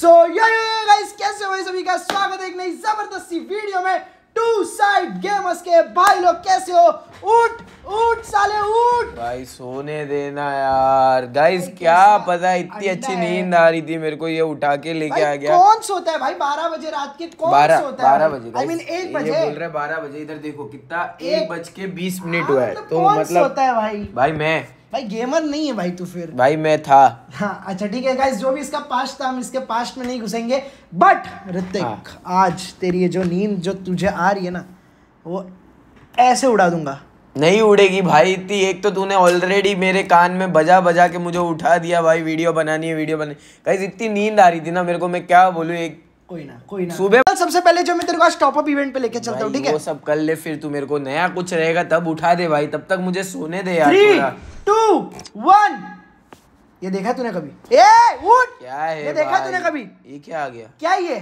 सो yo guys कैसे हो सभी का स्वागत है एक नई जबरदस्ती वीडियो में टू साइड गेमर्स के भाई लोग कैसे हो उठ उठ साले उठ भाई सोने देना यार गाइस क्या पता इतनी अच्छी नींद आ रही थी मेरे को ये उठा के लेके आ गया कौन सोता है भाई बारह बजे रात के कौन बारह सोता बारह बजे आई मीन एक बजे बोल रहे बारह बजे इधर देखो कितना एक बज के बीस मिनट हाँ, हुआ है मतलब तो मतलब है भाई भाई मैं भाई गेमर नहीं है भाई तू फिर भाई मैं था हाँ अच्छा ठीक है गाइस जो भी इसका पास्ट था हम इसके पास्ट में नहीं घुसेंगे बट ऋतिक हाँ। आज तेरी ये जो नींद जो तुझे आ रही है ना वो ऐसे उड़ा दूंगा नहीं उड़ेगी भाई इतनी एक तो तूने ऑलरेडी मेरे कान में बजा बजा के मुझे उठा दिया भाई वीडियो बनानी है वीडियो बनानी गाइस इतनी नींद आ रही थी ना मेरे को मैं क्या बोलूँ एक कोई ना कोई ना सुबह सबसे पहले जो मैं तेरे को आज टॉपअप इवेंट पे लेके चलता हूँ ठीक है वो सब कर ले फिर तू मेरे को नया कुछ रहेगा तब उठा दे भाई तब तक मुझे सोने दे यार टू वन ये देखा तूने कभी ए उठ क्या है ये देखा तूने कभी ये क्या आ गया क्या ये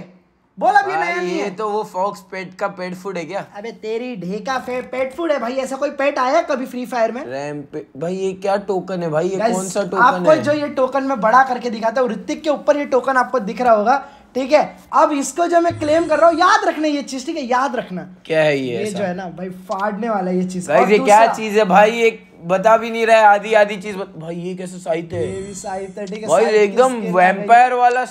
नहीं है तो वो फॉक्स पेट का पेट फूड है क्या अबे तेरी ढेका फे पेट फूड है भाई ऐसा कोई पेट आया कभी फ्री फायर में रैम पे भाई ये क्या टोकन है भाई ये कौन सा टोकन आपको जो ये टोकन में बड़ा करके दिखाता हूँ ऋतिक के ऊपर ये टोकन आपको दिख रहा होगा ठीक है अब इसको जो मैं क्लेम कर रहा हूँ याद रखना ये चीज ठीक है याद रखना क्या है ये ये जो है ना भाई फाड़ने वाला ये चीज भाई ये क्या चीज है भाई एक बता भी नहीं रहा है आधी आधी चीज भाई ये कैसे साहित्य है ठीक है भाई एकदम वैम्पायर वाला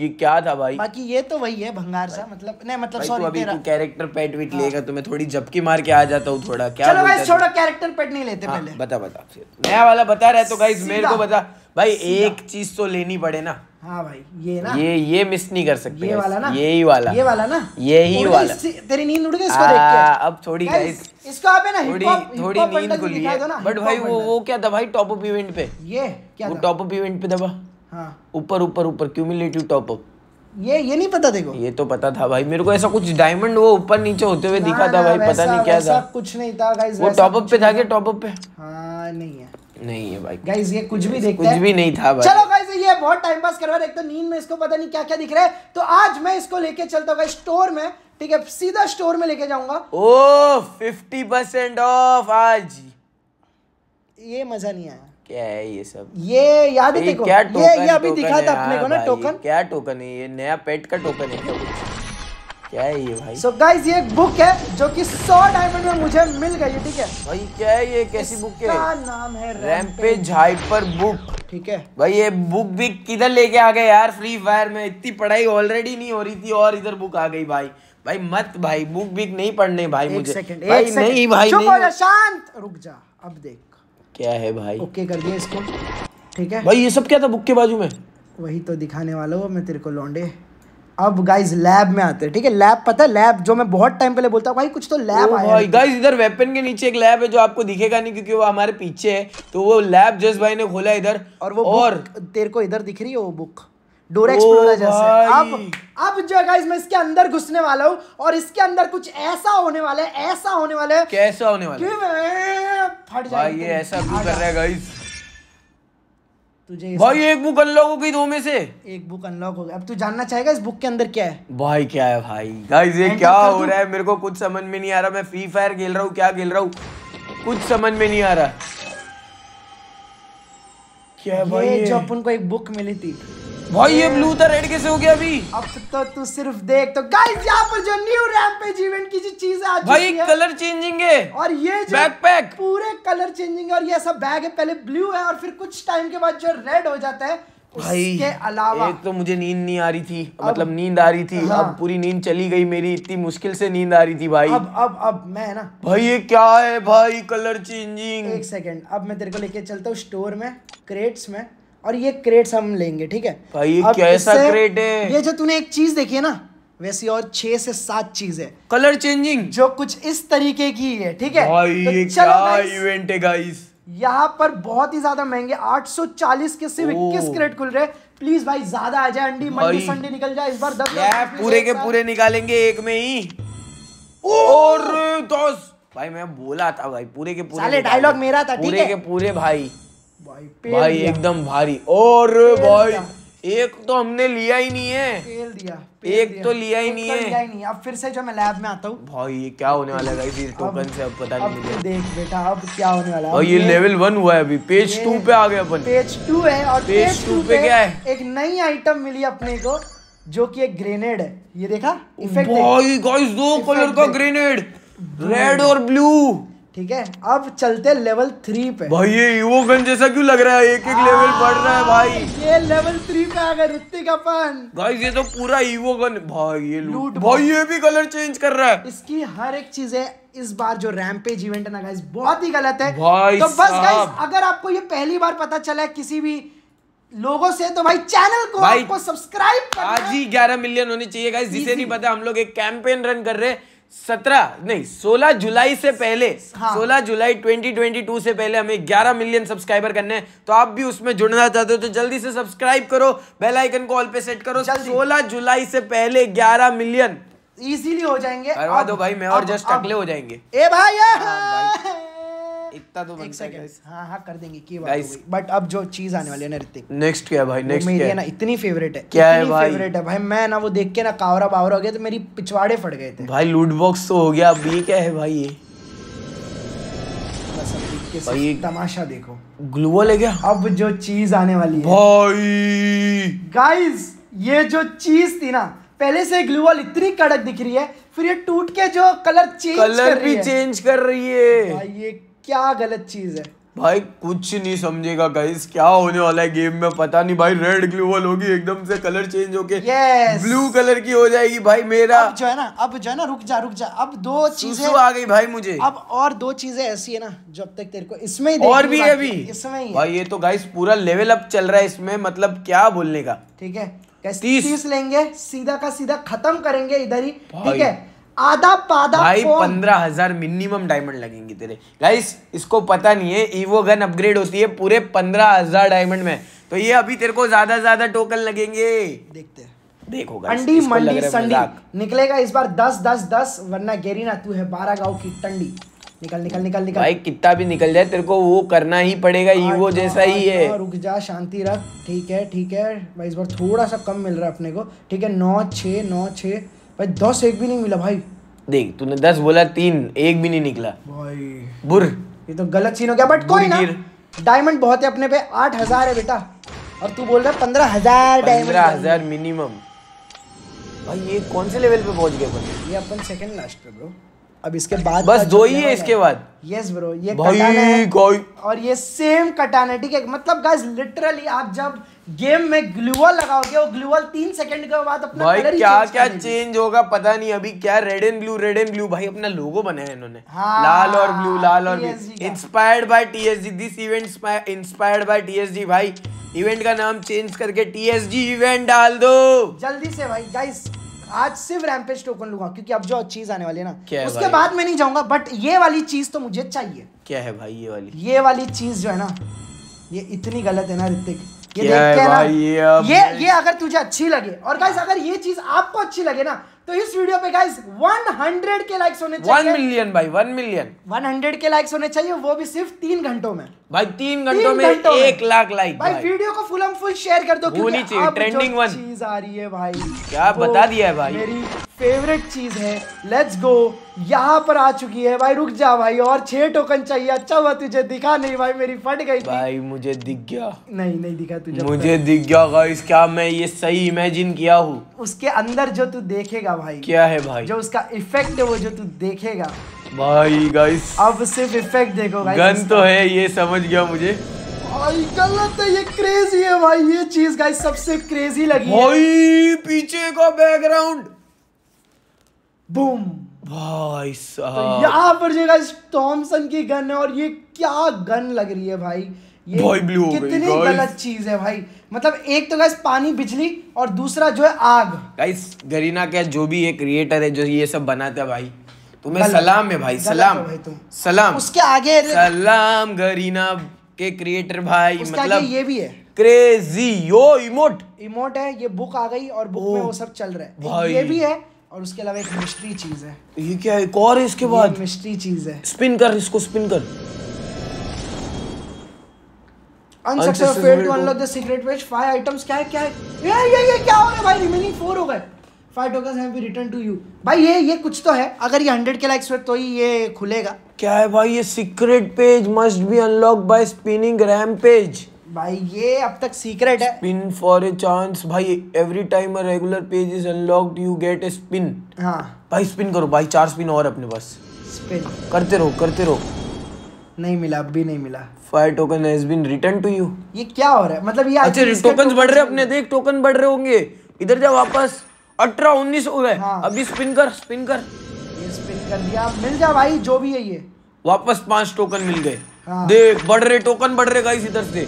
ये क्या था भाई बाकी ये तो वही है भंगार सा मतलब नहीं मतलब सॉरी अभी तू कैरेक्टर पेट विट हाँ। लेगा तो मैं थोड़ी झपकी मार के आ जाता हूँ थोड़ा क्या चलो गाइस छोड़ो कैरेक्टर पेट नहीं लेते हाँ, पहले बता बता नया वाला बता रहे तो गाइस मेरे को बता भाई एक चीज तो लेनी पड़े ना हाँ भाई ये ना ये ये मिस नहीं कर सकते ये वाला ना यही वाला ये वाला ना यही वाला तेरी नींद उड़ गई इसको देख के अब थोड़ी गाइस इसको आप है ना थोड़ी थोड़ी नींद खुली है बट भाई वो वो क्या था भाई टॉप अप इवेंट पे ये क्या वो टॉप अप इवेंट पे दबा हाँ। ऊपर ऊपर ऊपर क्यूमुलेटिव टॉप अप ये ये नहीं पता देखो ये तो पता था भाई मेरे को ऐसा कुछ डायमंड वो ऊपर नीचे होते हुए दिखा था भाई पता नहीं क्या था कुछ नहीं था गाइस वो टॉप अप पे था क्या टॉप अप पे हाँ नहीं है नहीं है भाई गाइस ये कुछ भी देखते कुछ भी नहीं था भाई चलो गाइस ये बहुत टाइम पास करवा देखते तो नींद में इसको पता नहीं क्या क्या दिख रहा है तो आज मैं इसको लेके चलता हूँ स्टोर में ठीक है सीधा स्टोर में लेके जाऊंगा ओ फिफ्टी परसेंट ऑफ आज ये मजा नहीं आया क्या है ये सब ये याद है देखो क्या टोकन, ये ये अभी दिखा था अपने को ना टोकन हाँ क्या टोकन है ये नया पेट का टोकन है क्या क्या है ये भाई सो so ये एक बुक है जो कि 100 डायमंड में मुझे मिल गई ठीक है भाई क्या है ये कैसी बुक है नाम है रैम्पेज हाइपर बुक ठीक है भाई ये बुक भी किधर लेके आ गए यार फ्री फायर में इतनी पढ़ाई ऑलरेडी नहीं हो रही थी और इधर बुक आ गई भाई भाई मत भाई बुक बिक नहीं पढ़ने भाई मुझे भाई नहीं भाई शांत रुक जा अब देख क्या है भाई ओके कर दिया इसको ठीक है भाई ये सब क्या था बुक के बाजू में वही तो दिखाने वाला हूँ मैं तेरे को लौंडे अब गाइज लैब में आते हैं ठीक है लैब पता है लैब जो मैं बहुत टाइम पहले बोलता हूँ भाई कुछ तो लैब आया गाइज इधर वेपन के नीचे एक लैब है जो आपको दिखेगा नहीं क्योंकि वो हमारे पीछे है तो वो लैब जस भाई ने खोला इधर और वो और तेरे को इधर दिख रही है वो बुक डोरा एक्सप्लोरर oh जैसे अब अब जो गाइस मैं इसके अंदर घुसने वाला हूँ और इसके अंदर कुछ ऐसा होने वाला है ऐसा होने वाला है कैसा होने वाला है फट भाई ये ऐसा क्यों कर रहा है गाइस भाई एक बुक अनलॉक हो गई दो में से एक बुक अनलॉक हो गया अब तू जानना चाहेगा इस बुक के अंदर क्या है भाई क्या है भाई गाइस ये क्या हो रहा है मेरे को कुछ समझ में नहीं आ रहा मैं फ्री फायर खेल रहा हूँ क्या खेल रहा हूँ कुछ समझ में नहीं आ रहा क्या भाई जो अपन को एक बुक मिली थी भाई ये ब्लू था रेड कैसे हो गया अभी अब तो तू सिर्फ देख तो गाइस यहाँ पर जो न्यू रैम्पेज इवेंट की जो चीज आ भाई कलर चेंजिंग है और ये जो बैकपैक पूरे कलर चेंजिंग है और ये सब बैग है पहले ब्लू है और फिर कुछ टाइम के बाद जो रेड हो जाता है भाई के अलावा एक तो मुझे नींद नहीं आ रही थी अब, मतलब नींद आ रही थी हाँ। अब पूरी नींद चली गई मेरी इतनी मुश्किल से नींद आ रही थी भाई अब अब अब मैं ना भाई ये क्या है भाई कलर चेंजिंग एक सेकंड अब मैं तेरे को लेके चलता हूँ स्टोर में क्रेट्स में और ये क्रेट्स हम लेंगे ठीक है भाई कैसा क्रेट है ये जो तूने एक चीज देखी है ना वैसी और छह से सात चीज है कलर चेंजिंग जो कुछ इस तरीके की है ठीक है भाई तो ये क्या इवेंट है गाइस यहाँ पर बहुत ही ज्यादा महंगे 840 के सिर्फ इक्कीस क्रेट खुल रहे प्लीज भाई ज्यादा आ जाए अंडी मंडी संडे निकल जाए इस बार दस पूरे के पूरे निकालेंगे एक में ही और दोस्त भाई मैं बोला था भाई पूरे के पूरे डायलॉग मेरा था पूरे के पूरे भाई भाई भाई एकदम भारी और भाई एक तो हमने लिया ही नहीं है पेल दिया पेल एक दिया। तो लिया ही नहीं तो है लिया ही नहीं अब फिर से जो मैं लैब में आता हूँ भाई ये क्या होने वाला है इस टोकन से अब पता नहीं मुझे देख बेटा अब क्या होने वाला है और ये, लेवल वन हुआ है अभी पेज टू पे आ गया अपन पेज टू है और पेज टू पे क्या है एक नई आइटम मिली अपने को जो की एक ग्रेनेड है ये देखा इफेक्ट दो कलर का ग्रेनेड रेड और ब्लू ठीक है अब चलते लेवल थ्री पे भाई ये वो गन जैसा क्यों लग रहा है एक एक लेवल बढ़ रहा है भाई ये लेवल थ्री पे आ गए ऋतिक अपन भाई ये तो पूरा ईवो गन भाई ये लूट भाई ये भी कलर चेंज कर रहा है इसकी हर एक चीज है इस बार जो रैम्पेज इवेंट है ना गाइस बहुत ही गलत है तो बस गाइस अगर आपको ये पहली बार पता चला है किसी भी लोगों से तो भाई चैनल को आपको सब्सक्राइब आज ही 11 मिलियन होने चाहिए गाइस जिसे नहीं पता हम लोग एक कैंपेन रन कर रहे हैं सत्रह नहीं सोलह जुलाई से पहले हाँ। सोलह हाँ। ट्वेंटी ट्वेंटी टू से पहले हमें ग्यारह मिलियन सब्सक्राइबर करने हैं तो आप भी उसमें जुड़ना चाहते हो तो जल्दी से सब्सक्राइब करो बेल आइकन को ऑल पे सेट करो सोलह जुलाई से पहले ग्यारह मिलियन इजीली हो जाएंगे करवा दो भाई मैं और जस्ट अगले हो जाएंगे ए भाई, आ, हाँ, भाई। इतना तो बनता है गाइस हां हां कर देंगे की बात बट अब जो चीज आने वाली है ना ऋतिक नेक्स्ट क्या भाई नेक्स्ट क्या मेरी ना इतनी फेवरेट है क्या है भाई फेवरेट है भाई मैं ना वो देख के ना कावरा बावरा हो गया तो मेरी पिछवाड़े फट गए थे भाई लूट बॉक्स तो हो गया अब ये क्या है भाई ये भाई तमाशा देखो ग्लू वॉल है क्या अब जो चीज आने वाली है भाई गाइस ये जो चीज थी ना पहले से ग्लू वॉल इतनी कड़क दिख रही है फिर ये टूट के जो कलर चेंज कलर कर रही भी है। चेंज कर रही है भाई ये क्या गलत चीज है भाई कुछ नहीं समझेगा गाइस क्या होने वाला है गेम में पता नहीं भाई रेड ग्लोबल होगी एकदम से कलर चेंज होके yes. ब्लू कलर की हो जाएगी भाई मेरा अब जो है ना अब जो है ना रुक जा रुक जा अब दो चीजें आ गई भाई मुझे अब और दो चीजें ऐसी है ना जब तक तेरे को इसमें ही और भी अभी इसमें ही भाई ये तो गाइस पूरा लेवल अप चल रहा है इसमें मतलब क्या बोलने का ठीक है तीस लेंगे सीधा का सीधा खत्म करेंगे इधर ही ठीक है आधा पादा भाई पंद्रह हजार मिनिमम डायमंड लगेंगे तेरे गाइस इसको पता नहीं है ईवो गन अपग्रेड होती है पूरे पंद्रह हजार डायमंड में तो ये अभी तेरे को ज्यादा ज्यादा टोकन लगेंगे देखते हैं देखो अंडी मंडी संडी निकलेगा इस बार दस दस दस वरना गेरी ना तू है बारह गाँव की टंडी निकल निकल निकल निकल भाई कितना भी निकल जाए तेरे को वो करना ही पड़ेगा ईवो जैसा ही है रुक जा शांति रख ठीक है ठीक है भाई इस बार थोड़ा सा कम मिल रहा है अपने को ठीक है नौ छ नौ छः भाई दस एक भी नहीं मिला भाई देख तूने दस बोला तीन एक भी नहीं निकला भाई बुर ये तो गलत सीन हो गया बट कोई ना डायमंड बहुत है अपने पे आठ हजार है बेटा और तू बोल रहा है पंद्रह हजार डायमंड पंद्रह हजार मिनिमम भाई ये कौन से लेवल पे पहुंच गए ये अपन सेकंड लास्ट पे ब्रो अब इसके बाद बस दो ही है इसके बाद यस ब्रो ये कटाना है और ये सेम कटाना है ठीक है मतलब गाइस लिटरली आप जब गेम में ग्लूअल लगाओगे वो ग्लूअल तीन सेकंड के बाद अपना भाई कलर क्या क्या चेंज होगा पता नहीं अभी क्या red and blue red and blue भाई अपना लोगो बनाया इन्होंने हाँ, लाल और ब्लू लाल और inspired by TSG this event inspired by TSG भाई इवेंट का नाम चेंज करके टीएसजी इवेंट डाल दो जल्दी से भाई गाइस आज सिर्फ रैमपेज टोकन लूंगा क्योंकि अब जो चीज आने वाली है ना उसके बाद मैं नहीं जाऊंगा बट ये वाली चीज तो मुझे चाहिए क्या है भाई ये वाली ये वाली चीज जो है ना ये इतनी गलत है ना ऋतिक ये देख के ये ये अगर तुझे अच्छी लगे और गाइस अगर ये चीज आपको अच्छी लगे ना तो इस वीडियो पे गाइस 100 के लाइक्स होने चाहिए 1 मिलियन भाई 1 मिलियन 100 के लाइक्स होने चाहिए वो भी सिर्फ तीन घंटों में भाई तीन घंटों में एक लाख लाइक भाई, भाई वीडियो को फुल फुल शेयर कर दो क्योंकि ट्रेंडिंग वन चीज आ रही है भाई क्या तो बता दिया है भाई फेवरेट चीज़ है लेट्स गो यहाँ पर आ चुकी है भाई रुक जा भाई और छह टोकन चाहिए अच्छा हुआ तुझे दिखा नहीं भाई मेरी फट गई भाई मुझे दिख गया नहीं नहीं दिखा तुझे मुझे दिख गया गाइस क्या मैं ये सही इमेजिन किया हूँ उसके अंदर जो तू देखेगा भाई क्या है भाई जो उसका इफेक्ट है वो जो तू देखेगा भाई गाइस अब सिर्फ इफेक्ट देखो गन तो है ये समझ गया मुझे भाई गलत है ये क्रेजी है भाई ये चीज गाइस सबसे क्रेजी लगी भाई पीछे का बैकग्राउंड बूम भाई साहब तो यहाँ पर जगह टॉमसन की गन है और ये क्या गन लग रही है भाई ये भाई ब्लू कितनी गलत चीज है भाई मतलब एक तो गैस पानी बिजली और दूसरा जो है आग गाइस गरीना क्या जो भी ये क्रिएटर है जो ये सब बनाता है भाई तुम्हें सलाम है भाई सलाम भाई सलाम उसके आगे सलाम गरीना के क्रिएटर भाई मतलब ये भी है क्रेजी यो इमोट इमोट है ये बुक आ गई और बुक में oh। वो सब चल रहा है ये भी है और उसके अलावा एक मिस्ट्री चीज है ये क्या एक और है इसके बाद मिस्ट्री चीज है स्पिन कर इसको स्पिन कर unsuccessful to unlock the secret page five items क्या है क्या है ये ये ये क्या हो रहा है भाई रिमेनिंग फोर हो गए five have return to you भाई ये ये कुछ तो है अगर ये हंड्रेड के लाइक्स हुए तो ही ये खुलेगा क्या है भाई ये secret page must be unlock by spinning ram page भाई ये अब तक सीक्रेट है स्पिन फॉर ए चांस भाई every time a regular page is unlocked you get a spin हां भाई स्पिन करो भाई चार स्पिन और अपने पास स्पिन करते रहो करते रहो नहीं मिला अभी नहीं मिला five token has been return to you ये क्या हो रहा है मतलब ये अच्छा टोकन बढ़ रहे अपने देख टोकन बढ़ रहे होंगे इधर जा वापस 18 19 हो गए हाँ। अभी स्पिन कर स्पिन कर ये स्पिन कर दिया मिल जा भाई जो भी है ये वापस पांच टोकन मिल गए हाँ। देख बढ़ रहे टोकन बढ़ रहे गाइस इधर से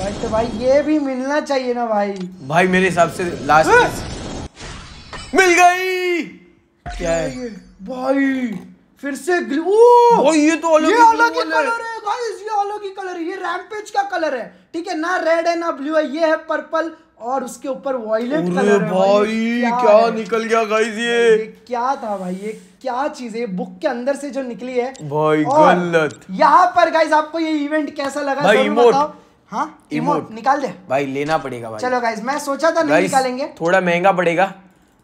बट तो भाई ये भी मिलना चाहिए ना भाई भाई मेरे हिसाब से लास्ट हाँ। मिल गई क्या है भाई फिर से ग्लू ओ ये तो अलग ये अलग ही कलर है गाइस ये अलग ही कलर है ये रैम्पेज का कलर है ठीक है ना रेड है ना ब्लू है ये है पर्पल और उसके ऊपर वॉयलेट कलर है भाई क्या, क्या निकल गया गाइस ये ये क्या था भाई ये क्या चीज है बुक के अंदर से जो निकली है भाई गलत यहाँ पर गाइस आपको ये इवेंट कैसा लगा भाई इमोट हाँ निकाल दे भाई लेना पड़ेगा भाई चलो गाइज मैं सोचा था नहीं निकालेंगे थोड़ा महंगा पड़ेगा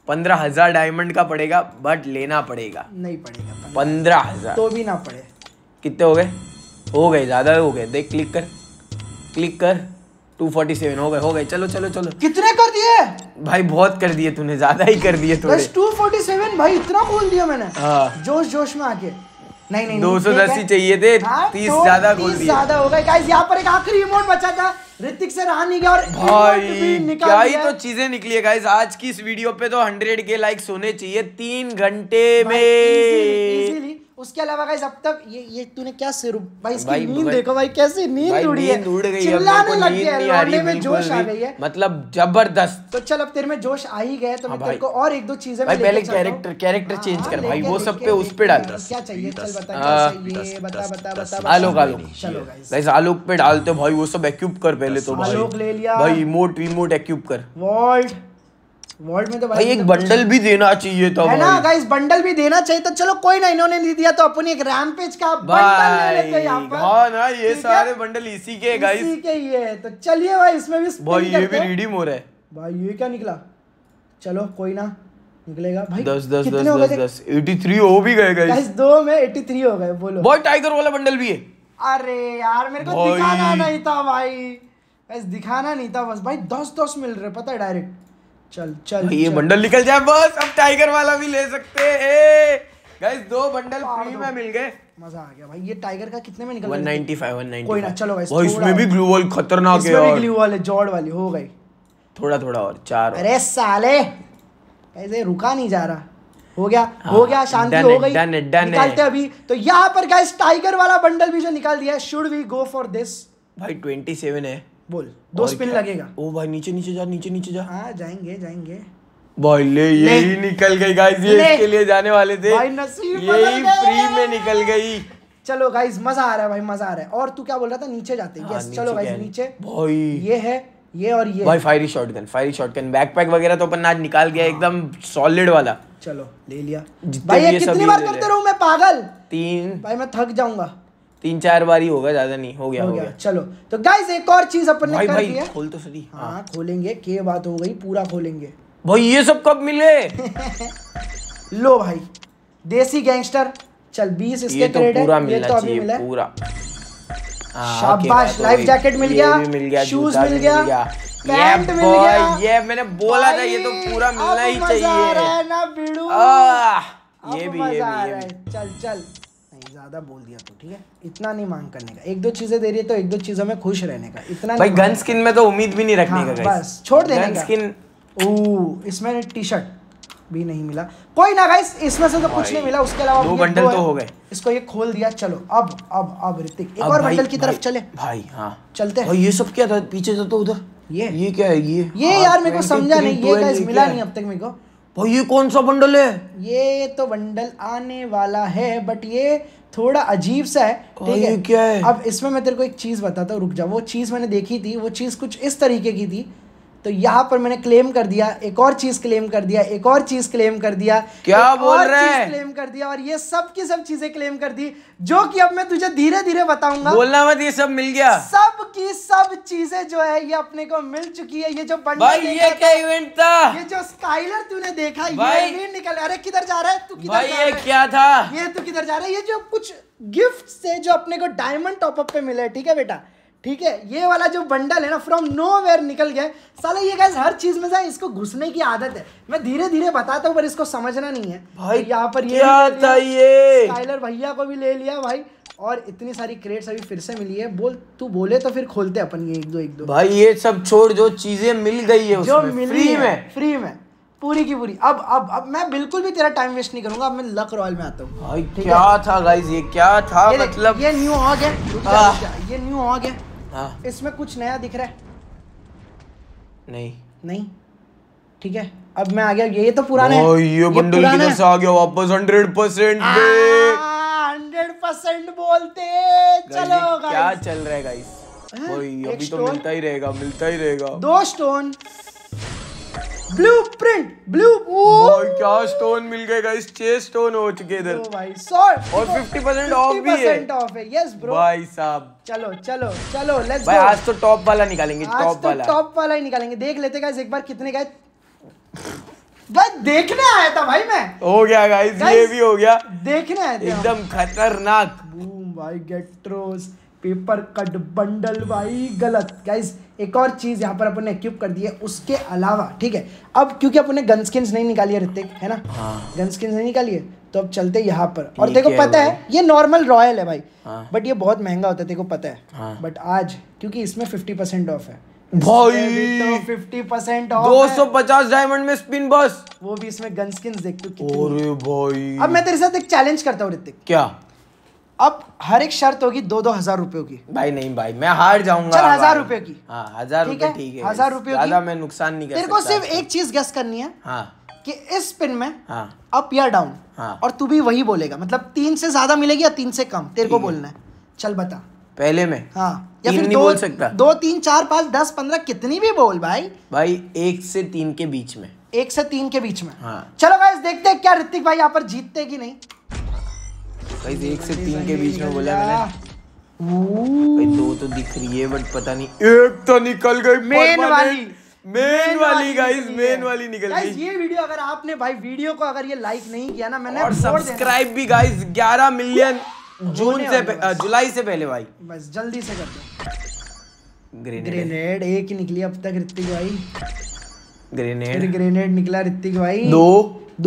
पंद्रह हजार डायमंड का पड़ेगा बट लेना पड़ेगा नहीं पड़ेगा पंद्रह हजार तो भी ना पड़े कितने हो गए हो गए ज्यादा हो गए देख क्लिक कर क्लिक कर 247 हो गए हो गए चलो चलो चलो कितने कर दिए भाई बहुत कर दिए तूने ज्यादा ही कर दिए थोड़े 247 भाई इतना बोल दिया मैंने हाँ। जोश जोश में आके नहीं नहीं दो सौ दस ही चाहिए थे हाँ, तीस तो ज्यादा ज्यादा हो गए यहाँ पर एक आखिरी रिमोट बचा था ऋतिक से रहा नहीं गया और भाई क्या ही तो चीजें निकली है आज की इस वीडियो पे तो हंड्रेड के लाइक्स होने चाहिए तीन घंटे में उसके अलावा गाइस अब तक ये ये तूने क्या सिर भाई इसकी नींद देखो भाई कैसे नींद उड़ी है उड़ गई चिल्लाने लग गया लौंडे में जोश आ गई है मतलब जबरदस्त तो चल अब तेरे में जोश आ ही गया तो हाँ मैं तेरे को और एक दो चीजें भाई पहले कैरेक्टर कैरेक्टर चेंज कर भाई वो सब पे उस पे डाल क्या चाहिए चल बता बता बता बता आलोक आलोक चलो गाइस आलोक पे डालते भाई वो सब एक्यूब कर पहले तो भाई आलोक ले लिया भाई इमोट रिमोट एक्यूब कर वॉल्ट वर्ल्ड में तो भाई, भाई एक बंडल तो भी देना चाहिए था है ना गाइस बंडल भी देना चाहिए तो चलो कोई ना इन्होंने नहीं दिया तो एक का बंडल लेते पर हाँ ना ये सारे बंडल इसी के गाइस इसी के ही है तो चलिए भाई इसमें भी भाई ये भी रिडीम हो रहा है भाई ये क्या निकला चलो कोई ना निकलेगा भाई दस दस दस दो में एटी थ्री हो गए बोलो बहुत टाइगर वाला बंडल भी है अरे यार मेरे को दिखाना नहीं था भाई दिखाना नहीं था बस भाई दस दस मिल रहे पता है डायरेक्ट चल चल ये चल। बंडल निकल जाए बस अब टाइगर वाला भी ले सकते हैं गाइस दो बंडल फ्री में मिल गए मजा आ गया भाई ये टाइगर का कितने में निकल 195 195 कोई ना चलो गाइस भाई इसमें भी ग्लू वॉल खतरनाक है इसमें भी ग्लू वॉल है जॉर्ड वाली हो गई थोड़ा थोड़ा और चार अरे साले ऐसे रुका नहीं जा रहा हो गया हाँ, हो गया शांति हो गई done it, निकालते अभी तो यहां पर गाइस टाइगर वाला बंडल भी जो निकाल दिया should we go for this भाई 27 है बोल दो स्पिन लगेगा ओ भाई नीचे नीचे जा नीचे नीचे जा हाँ जाएंगे जाएंगे भाई ले यही निकल गई गाइस ये इसके लिए जाने वाले थे भाई नसीब यही फ्री में निकल गई चलो गाइस मजा आ रहा है भाई मजा आ रहा है और तू क्या बोल रहा था नीचे जाते हैं हाँ, यस चलो गाइस नीचे भाई ये है ये और ये भाई fiery shotgun fiery shotgun backpack वगैरह तो अपन आज निकाल गया हाँ। एकदम सॉलिड वाला चलो ले लिया भाई ये कितनी बार करते रहूं मैं पागल तीन भाई मैं थक जाऊंगा तीन चार बार ही होगा ज्यादा नहीं हो गया हो, गया, चलो तो गाइस एक और चीज अपन ने कर दिया खोल तो सही हां हाँ। खोलेंगे के बात हो गई पूरा खोलेंगे भाई ये सब कब मिले लो भाई देसी गैंगस्टर चल 20 इसके तो पूरा मिलना तो अभी मिला है पूरा हाँ, हाँ, शाबाश लाइफ जैकेट मिल गया मिल गया शूज मिल गया पैंट मिल गया ये मैंने बोला था ये तो पूरा मिलना ही चाहिए ना ये भी ये भी चल चल ज़्यादा बोल दिया तो ठीक है इतना नहीं मांग करने का एक दो चीज़ें दे रही है तो एक दो चीज़ों में खुश रहने का इतना भाई गन स्किन में तो उम्मीद भी नहीं रखने हाँ, का बस छोड़ देने का स्किन ओ इसमें टी शर्ट भी नहीं मिला कोई ना गाइस इसमें से तो कुछ नहीं मिला उसके अलावा दो बंडल तो हो गए इसको ये खोल दिया चलो अब अब अब ऋतिक एक और बंडल की तरफ चले भाई हाँ चलते हैं ये सब क्या था पीछे से तो उधर ये ये क्या है ये ये हाँ, यार मेरे को समझा नहीं ये गाइस मिला नहीं अब तक मेरे को भाई ये कौन सा बंडल है ये तो बंडल आने वाला है बट ये थोड़ा अजीब सा है ठीक है क्या है अब इसमें मैं तेरे को एक चीज बताता हूँ रुक जा वो चीज मैंने देखी थी वो चीज कुछ इस तरीके की थी तो यहाँ पर मैंने क्लेम कर दिया एक और चीज क्लेम कर दिया एक और चीज क्लेम कर दिया क्या बोल रहे हैं क्लेम कर दिया और ये सब की सब चीजें क्लेम कर दी जो कि अब मैं तुझे धीरे धीरे बताऊंगा बोलना मत ये सब मिल गया सब की सब चीजें जो है ये अपने को मिल चुकी है ये जो भाई ये क्या इवेंट था ये जो स्काइलर तूने देखा ये निकल अरे किधर जा रहा है तू किधर ये क्या था ये तू किधर जा रहा है ये जो कुछ गिफ्ट से जो अपने को डायमंड टॉपअप पे मिला है ठीक है बेटा ठीक है ये वाला जो बंडल है ना फ्रॉम नो वेयर निकल गया साला ये गैस हर चीज में जाए इसको घुसने की आदत है मैं धीरे धीरे बताता हूँ पर इसको समझना नहीं है तो भाई यहाँ पर ये टाइलर भैया को भी ले लिया भाई और इतनी सारी क्रेट्स अभी फिर से मिली है बोल तू बोले तो फिर खोलते अपन ये एक दो एक दो भाई ये सब छोड़ जो चीजें मिल गई है जो मिली फ्री में फ्री में पूरी की पूरी अब अब अब मैं बिल्कुल भी तेरा टाइम वेस्ट नहीं करूंगा अब मैं लक रॉयल में आता हूँ क्या था गाइज ये क्या था ये मतलब ये न्यू हॉग है ये न्यू हॉग है हाँ। इसमें कुछ नया दिख रहा है नहीं नहीं ठीक है अब मैं आ गया ये तो पुराना है ये बंडल किधर से आ गया वापस 100% पे 100% बोलते चलो क्या चल रहा है गाइस अभी तो मिलता ही रहेगा मिलता ही रहेगा दो स्टोन ब्लू प्रिंट ब्लू क्या स्टोन मिल गए गाइस छह स्टोन हो चुके इधर oh और 50 परसेंट ऑफ भी है यस ब्रो भाई साहब चलो चलो चलो लेट्स भाई आज तो टॉप वाला निकालेंगे टॉप तो वाला टॉप वाला ही निकालेंगे देख लेते गाइस एक बार कितने गए देखने आया था भाई मैं हो गया गाइस ये भी हो गया देखने आया था एकदम खतरनाक बूम भाई गेट्रोस पेपर कट बंडल भाई गलत गाइज एक और चीज़ यहाँ पर अपन ने एक्यूब कर दी है उसके अलावा ठीक है अब क्योंकि अपने गन स्किन्स नहीं निकाली है ऋतिक है ना हाँ। गन स्किन्स नहीं निकाली है तो अब चलते यहाँ पर और देखो पता है ये नॉर्मल रॉयल है भाई हाँ। बट ये बहुत महंगा होता है देखो पता है हाँ। बट आज क्योंकि इसमें फिफ्टी परसेंट ऑफ है भाई तो 50% दो सौ पचास डायमंड में स्पिन बस वो भी इसमें गन स्किन्स देख तो अब मैं तेरे साथ एक चैलेंज करता हूँ ऋतिक क्या अब हर एक शर्त होगी दो दो हजार रुपयों की भाई नहीं भाई मैं हार जाऊंगा चल हजार रुपए की हाँ हजार रुपए ठीक है हजार रुपए ज्यादा मैं नुकसान नहीं कर तेरे को सिर्फ एक चीज गेस करनी है हाँ कि इस पिन में हाँ अप या डाउन हाँ और तू भी वही बोलेगा मतलब तीन से ज्यादा मिलेगी या तीन से कम तेरे को बोलना है चल बता पहले में हाँ या फिर दो बोल सकता दो तीन चार पाँच दस पंद्रह कितनी भी बोल भाई भाई एक से तीन के बीच में एक से तीन के बीच में हाँ चलो भाई देखते हैं क्या ऋतिक भाई यहाँ पर जीतते कि नहीं गाइस एक से तीन के बीच में बोला मैंने भाई दो तो दिख रही है बट पता नहीं एक तो निकल गई मेन वाली मेन वाली गाइस मेन वाली निकल गई ये वीडियो अगर आपने भाई वीडियो को अगर ये लाइक नहीं किया ना मैंने और सब्सक्राइब भी गाइस 11 मिलियन जून से जुलाई से पहले भाई बस जल्दी से कर दो ग्रेनेड एक ही निकली अब तक ऋतिक भाई ग्रेनेड ग्रेनेड निकला ऋतिक भाई दो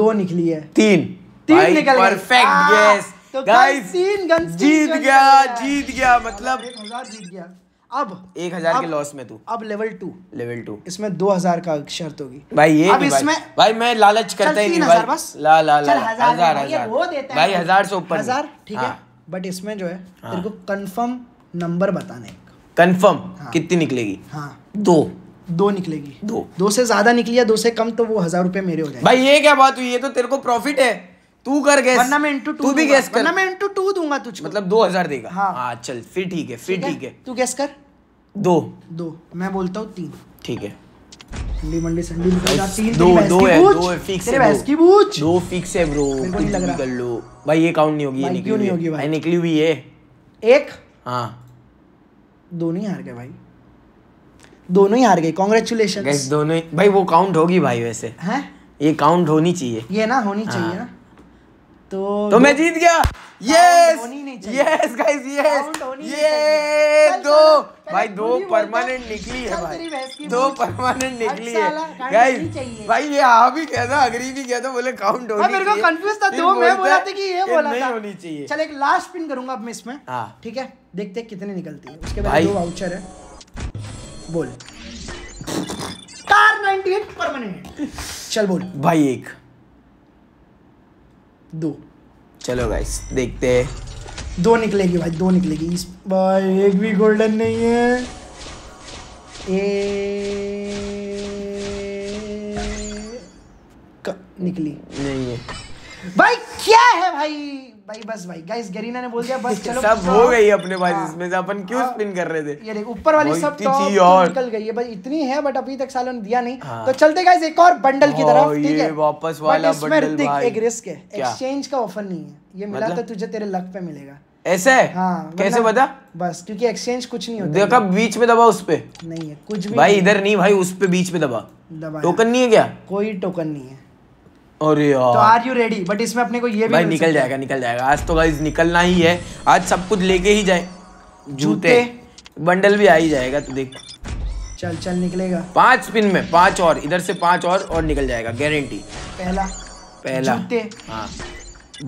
दो निकली है तीन तीन निकल परफेक्ट यस तो गाइस जीत गया जीत गया मतलब जीत गया अब एक हजार के लॉस में तू अब लेवल टू लेवल टू इसमें दो हजार का शर्त होगी भाई ये अब तो इसमें भाई मैं लालच करता ही नहीं बस ला ला ला हजार हजार भाई हजार से ऊपर हजार ठीक है बट हाँ। इसमें जो है हाँ। तेरे को कंफर्म नंबर बताने कंफर्म कितनी निकलेगी हाँ दो दो निकलेगी दो दो से ज्यादा निकली या दो से कम तो वो हजार रुपए मेरे हो जाए भाई ये क्या बात हुई ये तो तेरे को प्रॉफिट है तू कर गैस वरना मैं इनटू 2 तू भी गैस कर वरना मैं इनटू 2 दूंगा तुझको मतलब 2000 देगा हां हाँ चल फिर ठीक है फिर ठीक है तू गैस कर दो दो मैं बोलता हूं तीन ठीक है मंडी मंडी संडी तीन दो दो है दो है फिक्स है भैंस की बूझ दो फिक्स है ब्रो कुछ कर लो भाई ये काउंट नहीं होगी ये निकली नहीं होगी भाई निकली हुई है एक हां दोनों ही हार गए भाई दोनों ही हार गए गाइस दोनों ही भाई वो काउंट होगी भाई वैसे हैं ये काउंट होनी चाहिए ये ना होनी हाँ। चाहिए ना तो तो मैं जीत गया यस यस गाइस यस ये दो भाई दो परमानेंट निकली है भाई दो परमानेंट निकली है गाइस भाई ये हाँ भी कह था अगरी भी कहता बोले काउंट होनी चाहिए मेरे को कंफ्यूज था दो तो मैं बोला था कि ये बोला था नहीं होनी चाहिए चल एक लास्ट पिन करूंगा अब मैं इसमें हां ठीक है देखते हैं कितने निकलती है उसके बाद दो वाउचर है बोल कार 98 परमानेंट चल बोल भाई एक दो चलो गाइस देखते हैं दो निकलेगी भाई दो निकलेगी इस बार एक भी गोल्डन नहीं है ए... निकली नहीं है भाई क्या है भाई भाई बस भाई गाइस गरीना ने बोल दिया बस चलो सब हो गई अपने पास इसमें हाँ। से अपन क्यों स्पिन हाँ। कर रहे थे ये ऊपर वाली सब तो निकल गई है बस इतनी है बट अभी तक सालों ने दिया नहीं हाँ। तो चलते गाइस एक और बंडल की तरफ ठीक है वापस वाला बंडल एक रिस्क है एक्सचेंज का ऑफर नहीं है ये मिला तो तुझे तेरे लक पे मिलेगा ऐसा है हाँ, कैसे बता बस क्योंकि एक्सचेंज कुछ नहीं होता देखा बीच में दबा उस पे नहीं है कुछ भी भाई इधर नहीं भाई उस पे बीच में दबा दबा टोकन नहीं है क्या कोई टोकन नहीं है अरे यार तो आर यू रेडी बट इसमें अपने को ये भी भाई निकल जाएगा निकल जाएगा आज तो गाइस निकलना ही है आज सब कुछ लेके ही जाए जूते बंडल भी आ ही जाएगा तू देख चल चल निकलेगा पांच स्पिन में पांच और इधर से पांच और और निकल जाएगा गारंटी पहला पहला जूते हाँ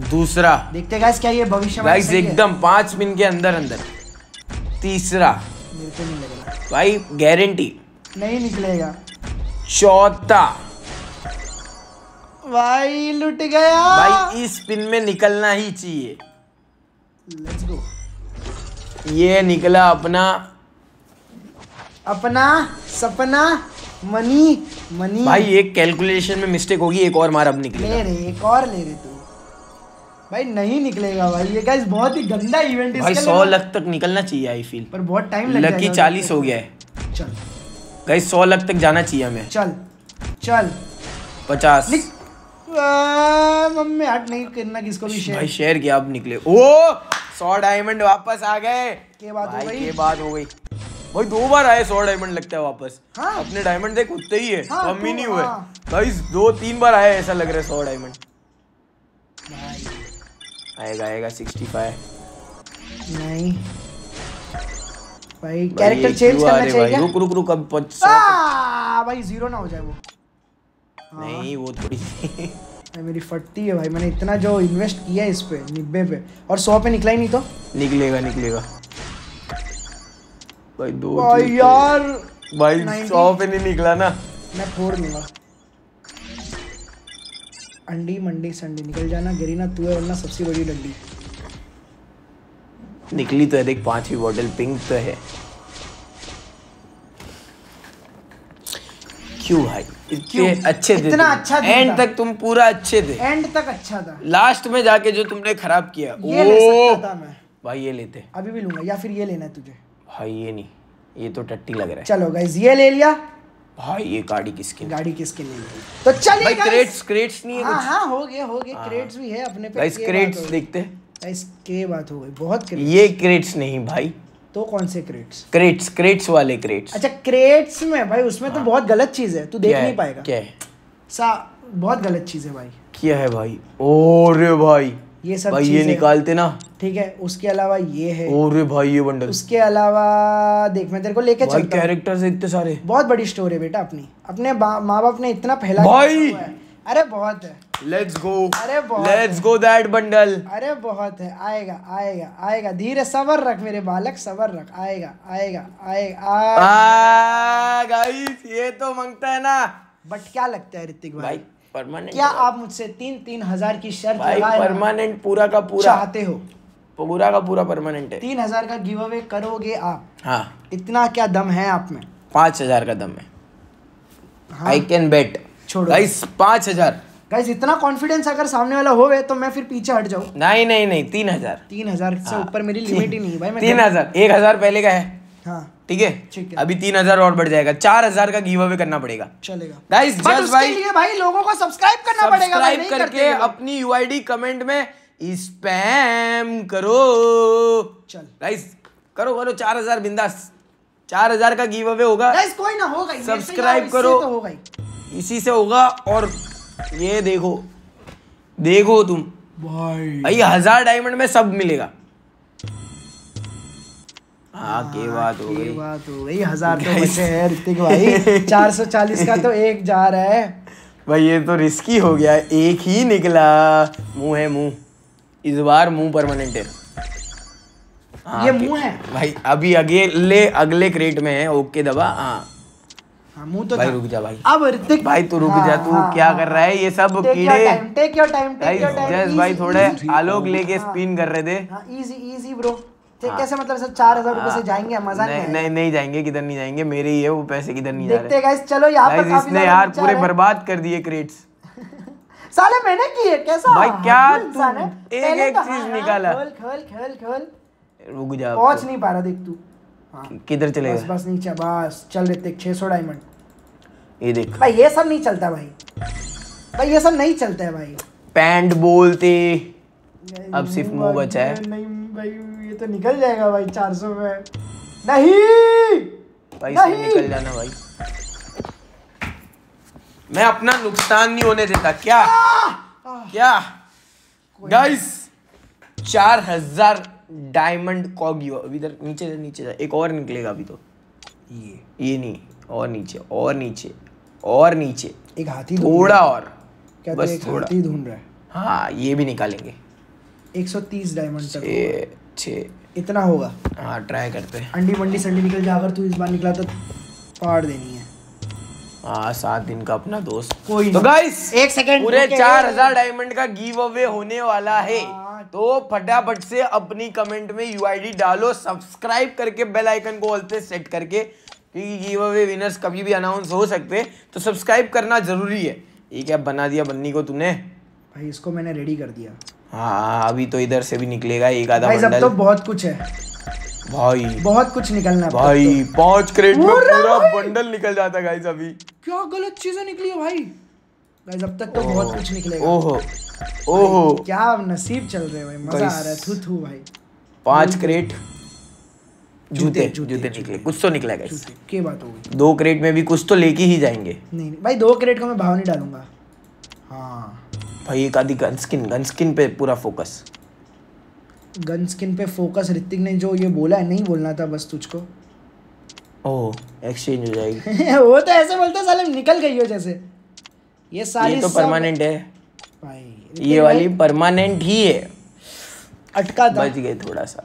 दूसरा देखते गाइस क्या ये भविष्य गाइस एकदम पांच स्पिन के अंदर अंदर तीसरा भाई गारंटी नहीं निकलेगा चौथा भाई लुट गया भाई इस पिन में निकलना ही चाहिए लेट्स गो ये निकला अपना अपना सपना मनी मनी भाई एक कैलकुलेशन में मिस्टेक होगी एक और मार अब निकले ले रहे एक और ले रहे तू भाई नहीं निकलेगा भाई ये गाइस बहुत ही गंदा इवेंट है भाई सौ लख तक निकलना चाहिए आई फील पर बहुत टाइम लग जाएगा लकी चालीस हो गया है चल गाइस सौ लख तक जाना चाहिए हमें चल चल पचास मम्मी हट नहीं करना किसको भी शेयर भाई शेयर किया अब निकले ओ सौ डायमंड वापस आ गए के बात हो गई के बात हो गई भाई दो बार आए सौ डायमंड लगता है वापस हाँ? अपने डायमंड देख उतने ही है हाँ, कम ही नहीं हुए हाँ। भाई दो तीन बार आए ऐसा लग रहा है सौ डायमंड आएगा आएगा सिक्सटी फाइव नहीं भाई कैरेक्टर चेंज करना चाहिए रुक रुक रुक अब पचास भाई जीरो ना हो जाए वो नहीं हाँ। वो थोड़ी भाई मेरी फटती है भाई मैंने इतना जो इन्वेस्ट किया है इस पे निब्बे पे और सौ पे निकला ही नहीं तो निकलेगा निकलेगा भाई दो भाई यार भाई सौ पे नहीं निकला ना मैं फोड़ लूंगा अंडी मंडी संडी निकल जाना गिरी ना तू है वरना सबसे बड़ी डंडी निकली तो है देख पांचवी बॉटल पिंक तो है क्यों भाई इतने अच्छे थे इतना अच्छा एंड तक तुम पूरा अच्छे थे एंड तक अच्छा था लास्ट में जाके जो तुमने खराब किया ये ले सकता था मैं भाई ये लेते अभी भी लूंगा या फिर ये लेना है तुझे भाई ये नहीं ये तो टट्टी लग रहा है चलो गाइस ये ले लिया भाई ये गाड़ी की गाड़ी किसके लिए तो चलिए गाइस क्रेट्स क्रेट्स नहीं है हाँ, कुछ हां हो गया हो गया हाँ। क्रेट्स भी है अपने पे गाइस क्रेट्स देखते हैं गाइस के बात हो गई बहुत क्रेट्स ये क्रेट्स नहीं भाई तो कौन से क्रेट्स क्रेट्स क्रेट्स वाले क्रेट्स अच्छा क्रेट्स में भाई उसमें तो हाँ। बहुत गलत चीज है तू देख नहीं पाएगा क्या है सा बहुत गलत चीज है भाई क्या है भाई रे भाई ये सब भाई ये निकालते ना ठीक है उसके अलावा ये है ओरे भाई ये बंडल उसके अलावा देख मैं तेरे को लेके चलता कैरेक्टर्स इतने सारे बहुत बड़ी स्टोरी है बेटा अपनी अपने माँ बाप ने इतना फैला भाई अरे बहुत है लेट्स गो अरे बहुत लेट्स गो दैट बंडल अरे बहुत है आएगा आएगा आएगा धीरे सबर रख मेरे बालक सबर रख आएगा आएगा आएगा गाइस ये तो मांगता है ना बट क्या लगता है ऋतिक भाई, परमानेंट क्या आप मुझसे तीन तीन हजार की शर्त परमानेंट पूरा का पूरा चाहते हो पूरा का पूरा परमानेंट है तीन हजार का गिव अवे करोगे आप हाँ इतना क्या दम है आप में पांच हजार का दम है आई कैन बेट छोड़ो गाइस पांच हजार गाइस इतना कॉन्फिडेंस अगर सामने वाला हो तो मैं फिर पीछे हट जाऊ नहीं नहीं नहीं तीन हजार तीन हजार से हाँ। ऊपर मेरी लिमिट ही नहीं भाई मैं तीन हजार एक हजार पहले का है हाँ ठीक है ठीक है अभी तीन हजार और बढ़ जाएगा चार हजार का गिव अवे करना पड़ेगा चलेगा गाइस जस्ट भाई लिए भाई लोगों को सब्सक्राइब करना पड़ेगा सब्सक्राइब करके अपनी यूआईडी कमेंट में स्पैम करो चल गाइस करो करो चार हजार बिंदास चार हजार का गिव अवे होगा कोई ना होगा तो सब्सक्राइब करो तो इसी से होगा और ये देखो देखो तुम भाई भाई हजार डायमंड में सब मिलेगा हाँ, हाँ बात हो गई बात हो गई हजार तो बचे हैं ऋतिक भाई चार सौ चालीस का तो एक जा रहा है भाई ये तो रिस्की हो गया एक ही निकला मुंह है मुंह इस बार मुंह परमानेंट है हाँ, ये मुंह है भाई अभी अगले अगले क्रेट में है ओके दबा हाँ हाँ, तो भाई रुक जा भाई अब ऋतिक भाई तू रुक जा तू हाँ, क्या हाँ। कर रहा है ये सब कीड़े take your time take your time just भाई थोड़े आलोक लेके स्पिन कर रहे थे इजी इजी ब्रो कैसे मतलब सर चार हजार रुपए से जाएंगे मजा नहीं नहीं नहीं जाएंगे किधर नहीं जाएंगे मेरे ही है वो पैसे किधर नहीं देखते जा रहे चलो यहाँ पर इसने यार पूरे बर्बाद कर दिए क्रेट्स साले मैंने किए कैसा भाई क्या तू एक एक तो- चीज निकाला खोल खोल खोल खोल रुक जा पहुंच नहीं पा रहा देख तू हाँ। किधर चले बस बस नीचे बस चल रहे देख छः सौ डायमंड ये देख भाई ये सब नहीं चलता भाई भाई ये सब नहीं चलता है भाई पैंट बोलते अब सिर्फ मुंह बचा है नहीं भाई ये तो निकल जाएगा भाई चार सौ में नहीं भाई नहीं। निकल जाना भाई मैं अपना नुकसान नहीं होने देता क्या आ, आ, क्या गाइस चार हजार डायमंड कॉगियो अभी इधर नीचे इधर नीचे जा एक और निकलेगा अभी तो ये ये नहीं और नीचे और नीचे और नीचे एक हाथी थोड़ा और क्या तो बस एक थोड़ा ही ढूंढ रहा है हाँ ये भी निकालेंगे 130 डायमंड तक छः इतना होगा हाँ ट्राई करते हैं अंडी मंडी संडी निकल जा अगर तू इस बार निकला तो फाड़ देनी है हाँ, सात दिन का अपना दोस्त कोई तो गाइस एक सेकंड पूरे चार हजार डायमंड का गिव अवे होने वाला है हाँ। तो फटाफट से अपनी कमेंट में यू डालो सब्सक्राइब करके बेल आइकन को ऑल पे सेट करके क्योंकि गिव अवे विनर्स कभी भी अनाउंस हो सकते तो सब्सक्राइब करना जरूरी है ये क्या बना दिया बन्नी को तूने भाई इसको मैंने रेडी कर दिया हाँ अभी तो इधर से भी निकलेगा एक आधा तो बहुत कुछ है भाई बहुत कुछ निकलना है भाई तो। पांच क्रेट में पूरा बंडल निकल जाता है अभी क्या गलत चीजें निकली है भाई गाइस अब तक तो बहुत कुछ निकलेगा ओहो ओहो क्या नसीब चल रहे भाई मजा आ रहा है थू थू भाई पांच क्रेट हम्म। जूते जूते निकले कुछ तो निकला गाइस की बात हो गई दो क्रेट में भी कुछ तो लेके ही जाएंगे नहीं भाई दो क्रेट का मैं भाव नहीं डालूंगा हाँ भाई एक आधी गन स्किन गन स्किन पे पूरा फोकस गन स्किन पे फोकस ऋतिक ने जो ये बोला है नहीं बोलना था बस तुझको ओ एक्सचेंज हो जाएगी वो तो ऐसे बोलता साले निकल गई हो जैसे ये सारी ये तो परमानेंट है भाई ये वाली परमानेंट ही है अटका था बच गए थोड़ा सा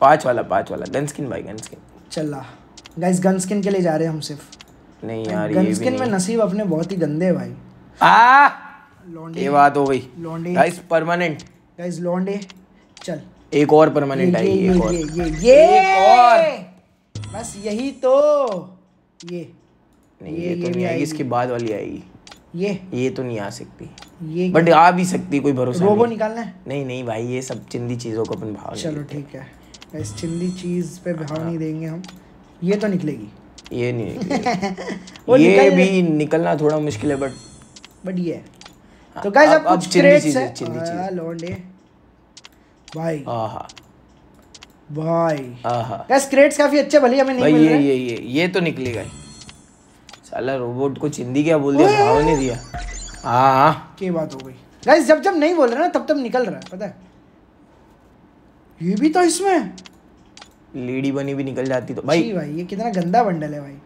पांच वाला पांच वाला गन स्किन भाई गन स्किन चला गाइस गन स्किन के लिए जा रहे हैं हम सिर्फ नहीं यार गन स्किन में नसीब अपने बहुत ही गंदे है भाई आ ये बात हो गई लॉन्डे गाइस परमानेंट गाइस लॉन्डे चल एक और परमानेंट आई एक और ये ये ये एक और बस यही तो ये नहीं ये, ये तो नहीं आएगी इसके बाद वाली आएगी ये ये तो नहीं आ सकती ये बट आ भी सकती कोई भरोसा रोबो निकालना है नहीं नहीं भाई ये सब चिंदी चीज़ों को अपन भाव चलो ठीक है इस चिंदी चीज़ पे भाव हाँ। नहीं देंगे हम ये तो निकलेगी ये नहीं ये भी निकलना थोड़ा मुश्किल है बट बट ये हाँ, तो गाइस अब कुछ क्रेट्स है चिंदी चीज हाँ, लोंडे भाई आहा भाई आहा गैस क्रेट्स काफी अच्छे भले हमें नहीं मिल रहे ये ये ये तो निकलेगा साला रोबोट को चिंदी क्या बोल दिया भाव नहीं दिया हाँ क्या बात हो गई गाइस जब जब नहीं बोल रहा ना तब तब निकल रहा है पता है ये भी तो इसमें लेडी बनी भी निकल जाती तो भाई भाई ये कितना गंदा बंडल है भाई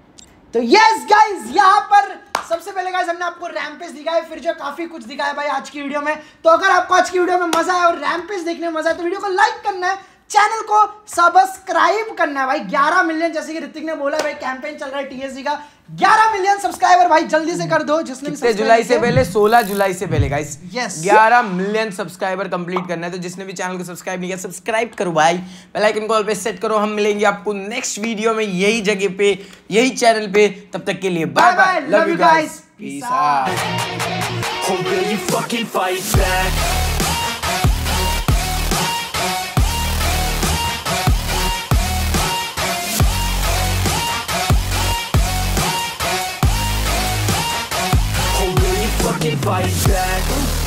तो यस गाइस यहाँ पर सबसे पहले गाइस हमने आपको रैमपेज दिखाया फिर जो काफी कुछ दिखाया भाई आज की वीडियो में तो अगर आपको आज की वीडियो में मजा आया और रैमपेज देखने में मजा आया तो वीडियो को लाइक करना है चैनल को सब्सक्राइब करना है भाई 11 मिलियन जैसे कि ऋतिक ने बोला भाई कैंपेन चल रहा है टीएससी का 11 मिलियन सब्सक्राइबर भाई जल्दी से कर दो जिसने कितने जुलाई से पहले 16 जुलाई से पहले guys yes 11 million subscriber complete करना है तो जिसने भी चैनल को सब्सक्राइब नहीं किया सब्सक्राइब करो भाई बेल आइकन कॉल पे सेट करो हम मिलेंगे आपको नेक्स्ट वीडियो में यही जगह पे यही चैनल पे तब तक के लिए bye bye love you guys peace out fight back